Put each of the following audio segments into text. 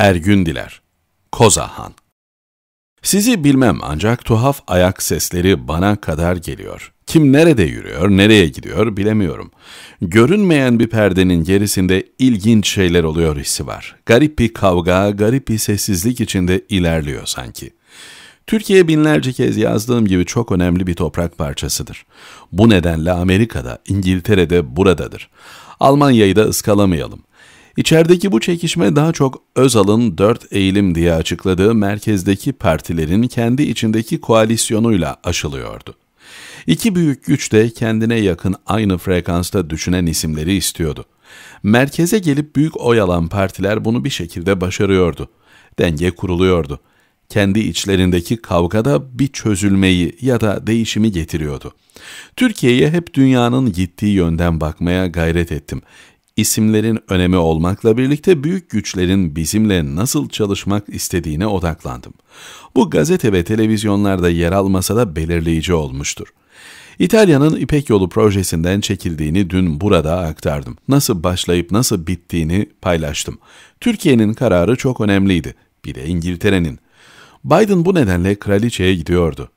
Ergün Diler, Kozahan. Sizi bilmem ancak tuhaf ayak sesleri bana kadar geliyor. Kim nerede yürüyor, nereye gidiyor bilemiyorum. Görünmeyen bir perdenin gerisinde ilginç şeyler oluyor hissi var. Garip bir kavga, garip bir sessizlik içinde ilerliyor sanki. Türkiye binlerce kez yazdığım gibi çok önemli bir toprak parçasıdır. Bu nedenle Amerika'da, İngiltere'de buradadır. Almanya'yı da ıskalamayalım. İçerideki bu çekişme daha çok Özal'ın dört eğilim diye açıkladığı merkezdeki partilerin kendi içindeki koalisyonuyla aşılıyordu. İki büyük güç de kendine yakın aynı frekansta düşünen isimleri istiyordu. Merkeze gelip büyük oy alan partiler bunu bir şekilde başarıyordu. Denge kuruluyordu. Kendi içlerindeki kavgada bir çözülmeyi ya da değişimi getiriyordu. Türkiye'ye hep dünyanın gittiği yönden bakmaya gayret ettim isimlerin önemi olmakla birlikte büyük güçlerin bizimle nasıl çalışmak istediğine odaklandım. Bu gazete ve televizyonlarda yer almasa da belirleyici olmuştur. İtalya'nın İpek Yolu projesinden çekildiğini dün burada aktardım. Nasıl başlayıp nasıl bittiğini paylaştım. Türkiye'nin kararı çok önemliydi. Bir de İngiltere'nin. Biden bu nedenle kraliçeye gidiyordu.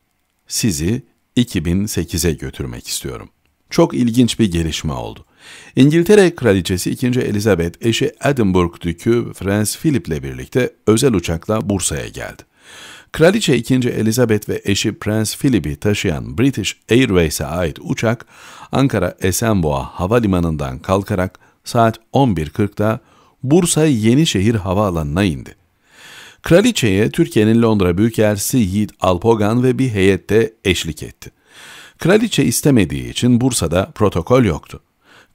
Sizi 2008'e götürmek istiyorum. Çok ilginç bir gelişme oldu. İngiltere Kraliçesi 2. Elizabeth eşi Edinburgh Dükü Prens Philip ile birlikte özel uçakla Bursa'ya geldi. Kraliçe 2. Elizabeth ve eşi Prens Philip'i taşıyan British Airways'e ait uçak Ankara Esenboğa Havalimanı'ndan kalkarak saat 11.40'da Bursa Yenişehir Havaalanı'na indi. Kraliçeye Türkiye'nin Londra Büyükelçisi Yiğit Alpogan ve bir heyette eşlik etti. Kraliçe istemediği için Bursa'da protokol yoktu.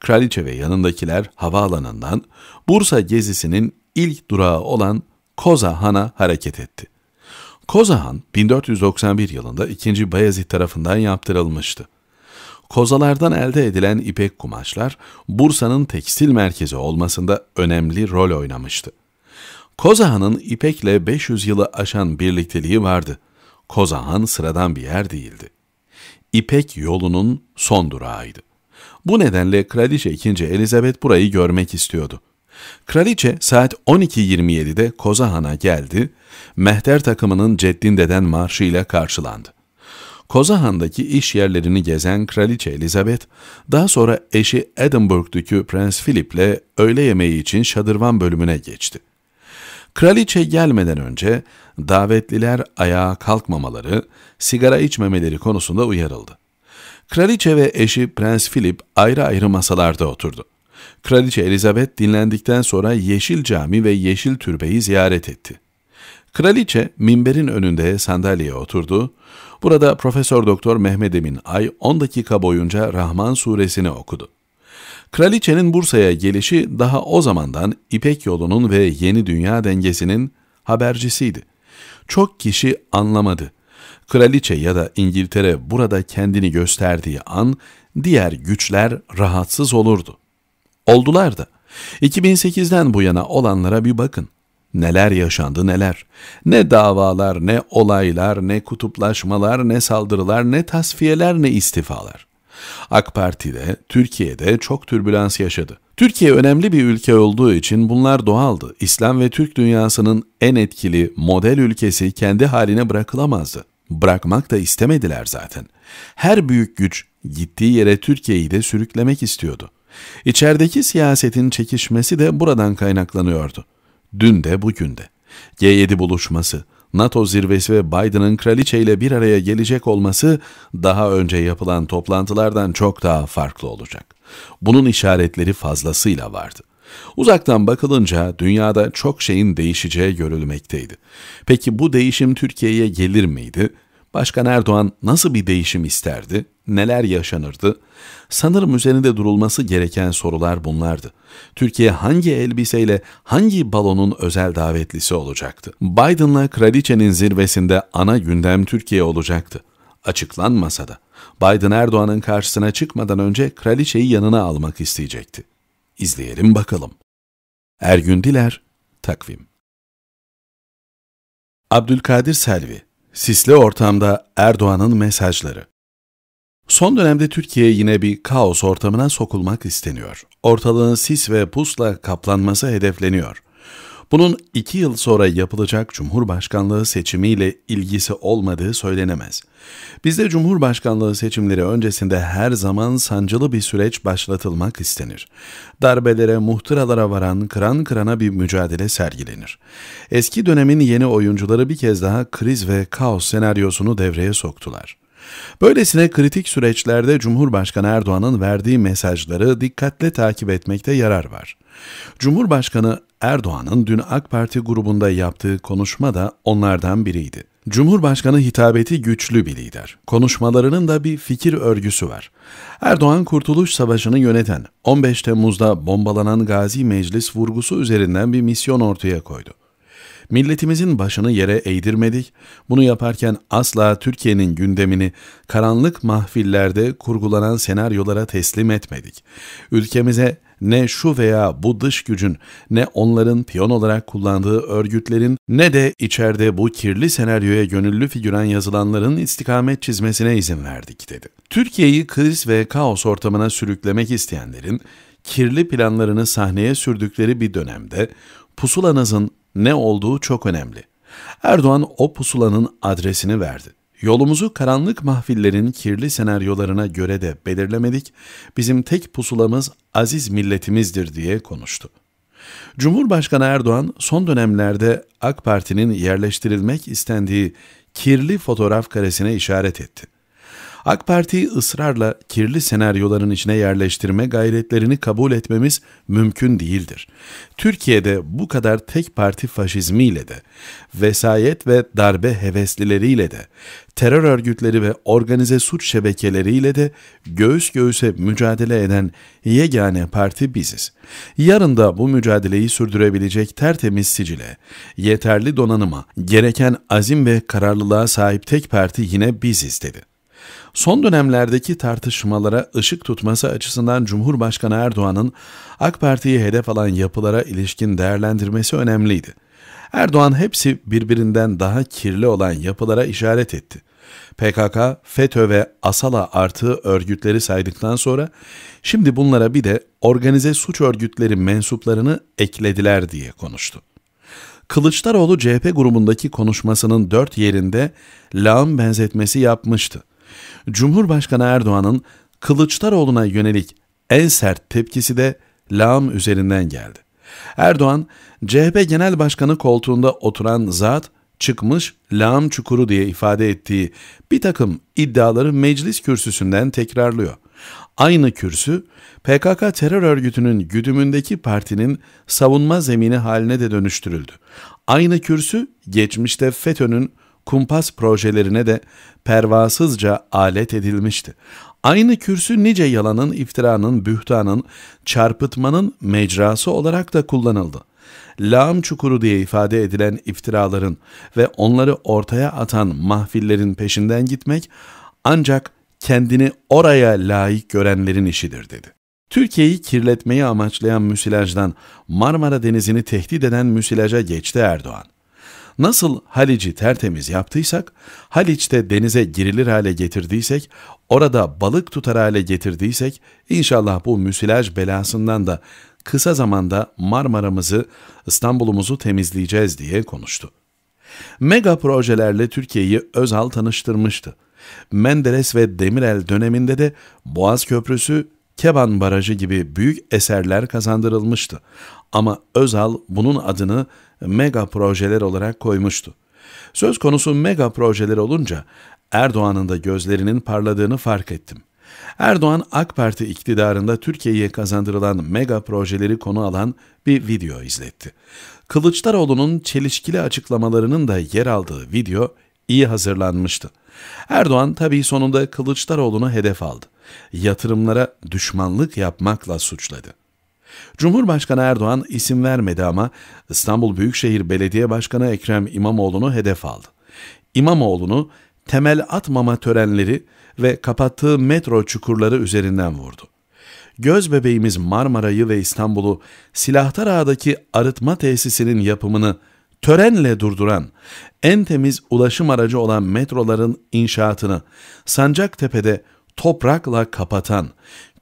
Kraliçe ve yanındakiler havaalanından Bursa gezisinin ilk durağı olan Kozahan'a hareket etti. Kozahan 1491 yılında 2. Bayezid tarafından yaptırılmıştı. Kozalardan elde edilen ipek kumaşlar Bursa'nın tekstil merkezi olmasında önemli rol oynamıştı. Kozahan'ın ipekle 500 yılı aşan birlikteliği vardı. Kozahan sıradan bir yer değildi. İpek yolunun son durağıydı. Bu nedenle Kraliçe 2. Elizabeth burayı görmek istiyordu. Kraliçe saat 12.27'de Kozahan'a geldi, mehter takımının Ceddinde'den marşıyla karşılandı. Kozahan'daki iş yerlerini gezen Kraliçe Elizabeth, daha sonra eşi Edinburgh'daki Prens Philip'le öğle yemeği için şadırvan bölümüne geçti. Kraliçe gelmeden önce davetliler ayağa kalkmamaları, sigara içmemeleri konusunda uyarıldı. Kraliçe ve eşi Prens Philip ayrı ayrı masalarda oturdu. Kraliçe Elizabeth dinlendikten sonra Yeşil Cami ve Yeşil Türbe'yi ziyaret etti. Kraliçe minberin önünde sandalyeye oturdu. Burada Profesör Doktor Mehmet Emin Ay 10 dakika boyunca Rahman suresini okudu. Kraliçenin Bursa'ya gelişi daha o zamandan İpek yolunun ve yeni dünya dengesinin habercisiydi. Çok kişi anlamadı Kraliçe ya da İngiltere burada kendini gösterdiği an diğer güçler rahatsız olurdu. Oldular da. 2008'den bu yana olanlara bir bakın. Neler yaşandı neler. Ne davalar, ne olaylar, ne kutuplaşmalar, ne saldırılar, ne tasfiyeler, ne istifalar. AK Parti de Türkiye'de çok türbülans yaşadı. Türkiye önemli bir ülke olduğu için bunlar doğaldı. İslam ve Türk dünyasının en etkili model ülkesi kendi haline bırakılamazdı. Bırakmak da istemediler zaten. Her büyük güç gittiği yere Türkiye'yi de sürüklemek istiyordu. İçerideki siyasetin çekişmesi de buradan kaynaklanıyordu. Dün de bugün de. G7 buluşması, NATO zirvesi ve Biden'ın kraliçe ile bir araya gelecek olması daha önce yapılan toplantılardan çok daha farklı olacak. Bunun işaretleri fazlasıyla vardı. Uzaktan bakılınca dünyada çok şeyin değişeceği görülmekteydi. Peki bu değişim Türkiye'ye gelir miydi? Başkan Erdoğan nasıl bir değişim isterdi? Neler yaşanırdı? Sanırım üzerinde durulması gereken sorular bunlardı. Türkiye hangi elbiseyle hangi balonun özel davetlisi olacaktı? Biden'la kraliçenin zirvesinde ana gündem Türkiye olacaktı. Açıklanmasa da Biden Erdoğan'ın karşısına çıkmadan önce kraliçeyi yanına almak isteyecekti. İzleyelim bakalım. Ergün Diler, Takvim Abdülkadir Selvi Sisli ortamda Erdoğan'ın mesajları. Son dönemde Türkiye yine bir kaos ortamına sokulmak isteniyor. Ortalığın sis ve pusla kaplanması hedefleniyor. Bunun iki yıl sonra yapılacak Cumhurbaşkanlığı seçimiyle ilgisi olmadığı söylenemez. Bizde Cumhurbaşkanlığı seçimleri öncesinde her zaman sancılı bir süreç başlatılmak istenir. Darbelere, muhtıralara varan kıran kırana bir mücadele sergilenir. Eski dönemin yeni oyuncuları bir kez daha kriz ve kaos senaryosunu devreye soktular. Böylesine kritik süreçlerde Cumhurbaşkanı Erdoğan'ın verdiği mesajları dikkatle takip etmekte yarar var. Cumhurbaşkanı Erdoğan'ın dün AK Parti grubunda yaptığı konuşma da onlardan biriydi. Cumhurbaşkanı hitabeti güçlü bir lider. Konuşmalarının da bir fikir örgüsü var. Erdoğan Kurtuluş Savaşı'nı yöneten 15 Temmuz'da bombalanan Gazi Meclis vurgusu üzerinden bir misyon ortaya koydu. Milletimizin başını yere eğdirmedik. Bunu yaparken asla Türkiye'nin gündemini karanlık mahfillerde kurgulanan senaryolara teslim etmedik. Ülkemize ne şu veya bu dış gücün, ne onların piyon olarak kullandığı örgütlerin, ne de içeride bu kirli senaryoya gönüllü figüren yazılanların istikamet çizmesine izin verdik dedi. Türkiye'yi kriz ve kaos ortamına sürüklemek isteyenlerin, kirli planlarını sahneye sürdükleri bir dönemde pusulanızın ne olduğu çok önemli. Erdoğan o pusulanın adresini verdi. Yolumuzu karanlık mahfillerin kirli senaryolarına göre de belirlemedik, bizim tek pusulamız aziz milletimizdir diye konuştu. Cumhurbaşkanı Erdoğan son dönemlerde AK Parti'nin yerleştirilmek istendiği kirli fotoğraf karesine işaret etti. AK Parti'yi ısrarla kirli senaryoların içine yerleştirme gayretlerini kabul etmemiz mümkün değildir. Türkiye'de bu kadar tek parti faşizmiyle de, vesayet ve darbe heveslileriyle de, terör örgütleri ve organize suç şebekeleriyle de göğüs göğüse mücadele eden yegane parti biziz. Yarın da bu mücadeleyi sürdürebilecek tertemiz sicile, yeterli donanıma, gereken azim ve kararlılığa sahip tek parti yine biziz dedi son dönemlerdeki tartışmalara ışık tutması açısından Cumhurbaşkanı Erdoğan'ın AK Parti'yi hedef alan yapılara ilişkin değerlendirmesi önemliydi. Erdoğan hepsi birbirinden daha kirli olan yapılara işaret etti. PKK, FETÖ ve ASALA artığı örgütleri saydıktan sonra şimdi bunlara bir de organize suç örgütleri mensuplarını eklediler diye konuştu. Kılıçdaroğlu CHP grubundaki konuşmasının dört yerinde lağım benzetmesi yapmıştı. Cumhurbaşkanı Erdoğan'ın Kılıçdaroğlu'na yönelik en sert tepkisi de lağım üzerinden geldi. Erdoğan, CHP Genel Başkanı koltuğunda oturan zat çıkmış lağım çukuru diye ifade ettiği bir takım iddiaları meclis kürsüsünden tekrarlıyor. Aynı kürsü PKK terör örgütünün güdümündeki partinin savunma zemini haline de dönüştürüldü. Aynı kürsü geçmişte FETÖ'nün kumpas projelerine de pervasızca alet edilmişti. Aynı kürsü nice yalanın, iftiranın, bühtanın, çarpıtmanın mecrası olarak da kullanıldı. Lağım çukuru diye ifade edilen iftiraların ve onları ortaya atan mahfillerin peşinden gitmek ancak kendini oraya layık görenlerin işidir dedi. Türkiye'yi kirletmeyi amaçlayan müsilajdan Marmara Denizi'ni tehdit eden müsilaja geçti Erdoğan. Nasıl Haliç'i tertemiz yaptıysak, Haliç'te denize girilir hale getirdiysek, orada balık tutar hale getirdiysek, inşallah bu müsilaj belasından da kısa zamanda Marmara'mızı, İstanbul'umuzu temizleyeceğiz diye konuştu. Mega projelerle Türkiye'yi Özal tanıştırmıştı. Menderes ve Demirel döneminde de Boğaz Köprüsü, Keban Barajı gibi büyük eserler kazandırılmıştı. Ama Özal bunun adını mega projeler olarak koymuştu. Söz konusu mega projeler olunca Erdoğan'ın da gözlerinin parladığını fark ettim. Erdoğan AK Parti iktidarında Türkiye'ye kazandırılan mega projeleri konu alan bir video izletti. Kılıçdaroğlu'nun çelişkili açıklamalarının da yer aldığı video iyi hazırlanmıştı. Erdoğan tabii sonunda Kılıçdaroğlu'nu hedef aldı. Yatırımlara düşmanlık yapmakla suçladı. Cumhurbaşkanı Erdoğan isim vermedi ama İstanbul Büyükşehir Belediye Başkanı Ekrem İmamoğlu'nu hedef aldı. İmamoğlu'nu temel atmama törenleri ve kapattığı metro çukurları üzerinden vurdu. Göz bebeğimiz Marmara'yı ve İstanbul'u Silahtar Ağa'daki arıtma tesisinin yapımını törenle durduran, en temiz ulaşım aracı olan metroların inşaatını Sancaktepe'de toprakla kapatan,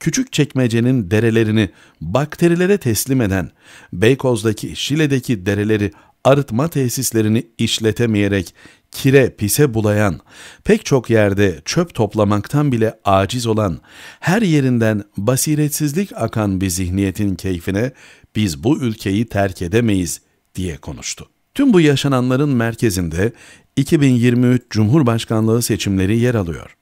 küçük çekmecenin derelerini bakterilere teslim eden, Beykoz'daki Şile'deki dereleri arıtma tesislerini işletemeyerek kire pise bulayan, pek çok yerde çöp toplamaktan bile aciz olan, her yerinden basiretsizlik akan bir zihniyetin keyfine biz bu ülkeyi terk edemeyiz diye konuştu. Tüm bu yaşananların merkezinde 2023 Cumhurbaşkanlığı seçimleri yer alıyor.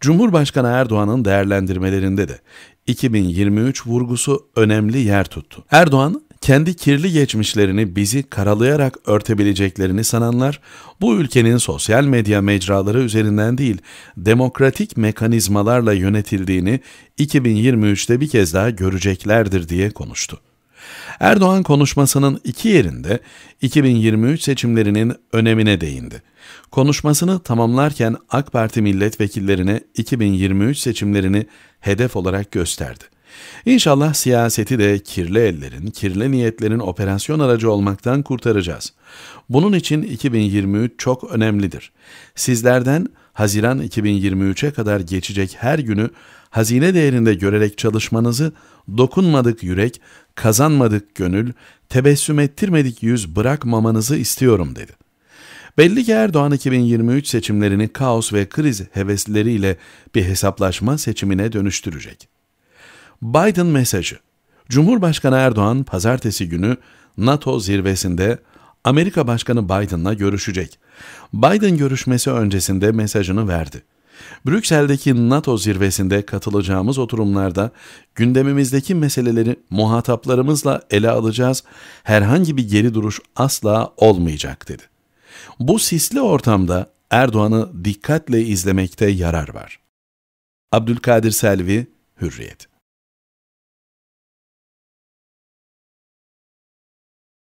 Cumhurbaşkanı Erdoğan'ın değerlendirmelerinde de 2023 vurgusu önemli yer tuttu. Erdoğan, kendi kirli geçmişlerini bizi karalayarak örtebileceklerini sananlar, bu ülkenin sosyal medya mecraları üzerinden değil, demokratik mekanizmalarla yönetildiğini 2023'te bir kez daha göreceklerdir diye konuştu. Erdoğan konuşmasının iki yerinde 2023 seçimlerinin önemine değindi. Konuşmasını tamamlarken AK Parti milletvekillerine 2023 seçimlerini hedef olarak gösterdi. İnşallah siyaseti de kirli ellerin, kirli niyetlerin operasyon aracı olmaktan kurtaracağız. Bunun için 2023 çok önemlidir. Sizlerden Haziran 2023'e kadar geçecek her günü hazine değerinde görerek çalışmanızı dokunmadık yürek, kazanmadık gönül, tebessüm ettirmedik yüz bırakmamanızı istiyorum dedi. Belli ki Erdoğan 2023 seçimlerini kaos ve kriz hevesleriyle bir hesaplaşma seçimine dönüştürecek. Biden mesajı Cumhurbaşkanı Erdoğan pazartesi günü NATO zirvesinde Amerika Başkanı Biden'la görüşecek. Biden görüşmesi öncesinde mesajını verdi. Brüksel'deki NATO zirvesinde katılacağımız oturumlarda gündemimizdeki meseleleri muhataplarımızla ele alacağız, herhangi bir geri duruş asla olmayacak dedi. Bu sisli ortamda Erdoğan'ı dikkatle izlemekte yarar var. Abdülkadir Selvi, Hürriyet